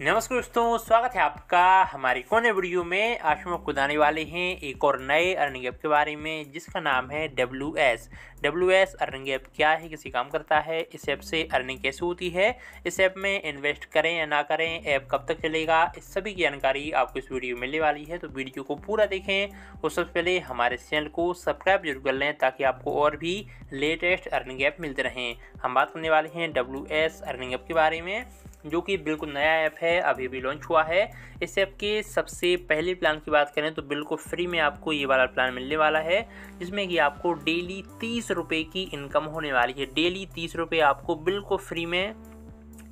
नमस्कार दोस्तों स्वागत है आपका हमारी कोने वीडियो में आज हम आपको बताने वाले हैं एक और नए अर्निंग ऐप के बारे में जिसका नाम है W S W S earning app क्या है किसी काम करता है इस ऐप से अर्निंग कैसे होती है इस ऐप में इन्वेस्ट करें या ना करें ऐप कब तक चलेगा इस सभी की जानकारी आपको इस वीडियो में मिलने वाली है तो वीडियो को पूरा देखें और सबसे पहले हमारे चैनल को सब्सक्राइब जरूर कर लें ताकि आपको और भी लेटेस्ट अर्निंग ऐप मिलते रहें हम बात करने वाले हैं डब्ल्यू एस अर्निंग ऐप के बारे में जो कि बिल्कुल नया ऐप है अभी भी लॉन्च हुआ है इस ऐप के सबसे पहले प्लान की बात करें तो बिल्कुल फ्री में आपको ये वाला प्लान मिलने वाला है जिसमें कि आपको डेली तीस रुपये की इनकम होने वाली है डेली तीस रुपये आपको बिल्कुल फ्री में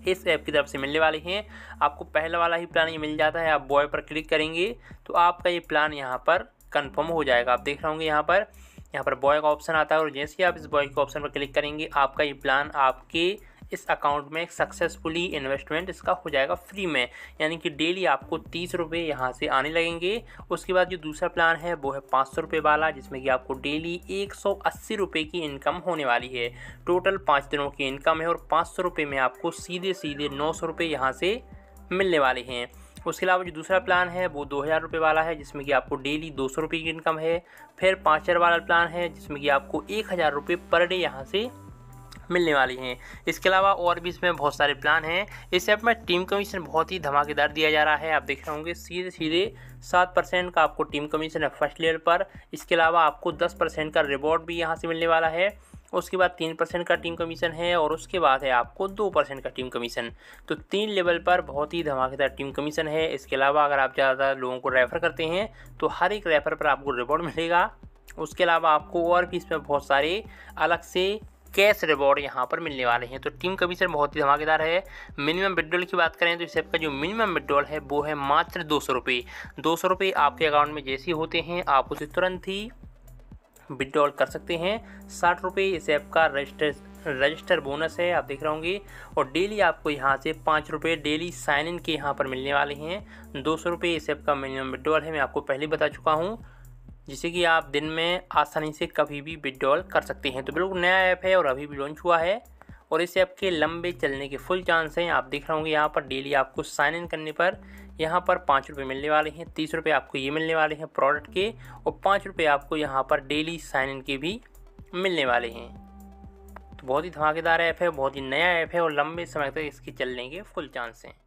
इस ऐप की तरफ से मिलने वाले हैं आपको पहला वाला ही प्लान ये मिल जाता है आप बॉय पर क्लिक करेंगे तो आपका ये प्लान यहाँ पर कन्फर्म हो जाएगा आप देख रहे होंगे यहाँ पर यहाँ पर बॉय का ऑप्शन आता है और जैसे ही आप इस बॉय के ऑप्शन पर क्लिक करेंगे आपका ये प्लान आपके इस अकाउंट में सक्सेसफुली इन्वेस्टमेंट इसका हो जाएगा फ्री में यानी कि डेली आपको तीस रुपये यहाँ से आने लगेंगे उसके बाद जो दूसरा प्लान है वो है पाँच सौ रुपये वाला जिसमें कि आपको डेली एक सौ अस्सी रुपये की इनकम होने वाली है टोटल पाँच दिनों की इनकम है और पाँच सौ रुपये में आपको सीधे सीधे नौ सौ रुपये यहाँ से मिलने वाले हैं उसके अलावा जो दूसरा प्लान है वो दो हज़ार रुपये वाला है जिसमें कि आपको डेली दो सौ रुपये की इनकम है फिर पाँच हज़ार वाला प्लान है जिसमें कि आपको एक हज़ार रुपये पर डे यहाँ से मिलने वाली हैं इसके अलावा और भी इसमें बहुत सारे प्लान हैं इस ऐप में टीम कमीशन बहुत ही धमाकेदार दिया जा रहा है आप देख रहे होंगे सीधे सीधे सात परसेंट का आपको टीम कमीशन है फर्स्ट लेयर पर इसके अलावा आपको दस परसेंट का रिवॉर्ड भी यहाँ से मिलने वाला है उसके बाद तीन परसेंट का टीम कमीशन है और उसके बाद है आपको दो परसेंट का टीम कमीशन तो तीन लेवल पर बहुत ही धमाकेदार टीम कमीशन है इसके अलावा अगर आप ज़्यादा लोगों को रेफ़र करते हैं तो हर एक रेफ़र पर आपको रिवॉर्ड मिलेगा उसके अलावा आपको और भी इसमें बहुत सारे अलग से कैश रिवॉर्ड यहाँ पर मिलने वाले हैं तो टीम सर बहुत ही धमाकेदार है मिनिमम विड्रॉल की बात करें तो इस ऐप का जो मिनिमम विड्रॉल है वो है मात्र दो सौ रुपये दो सौ रुपये आपके अकाउंट में जैसे होते हैं आप उसे तुरंत ही विड्रॉल कर सकते हैं साठ रुपये इस ऐप का रजिस्टर रजिस्टर बोनस है आप देख रहे होंगे और डेली आपको यहाँ से पाँच रुपये डेली साइन इन के यहाँ पर मिलने वाले हैं दो सौ रुपये इस ऐप का मिनिमम विड्रॉल है मैं आपको पहले बता चुका हूँ जिसे कि आप दिन में आसानी से कभी भी विड्रॉल कर सकते हैं तो बिल्कुल नया ऐप है और अभी भी लॉन्च हुआ है और इस ऐप के लंबे चलने के फुल चांस हैं आप देख रहे होंगे यहाँ पर डेली आपको साइन इन करने पर यहाँ पर पाँच रुपये मिलने वाले हैं तीस रुपये आपको ये मिलने वाले हैं प्रोडक्ट के और पाँच रुपये आपको यहाँ पर डेली साइन इन के भी मिलने वाले हैं तो बहुत ही धमाकेदार ऐप है बहुत ही नया ऐप है और लंबे समय तक इसके चलने के फुल चांस हैं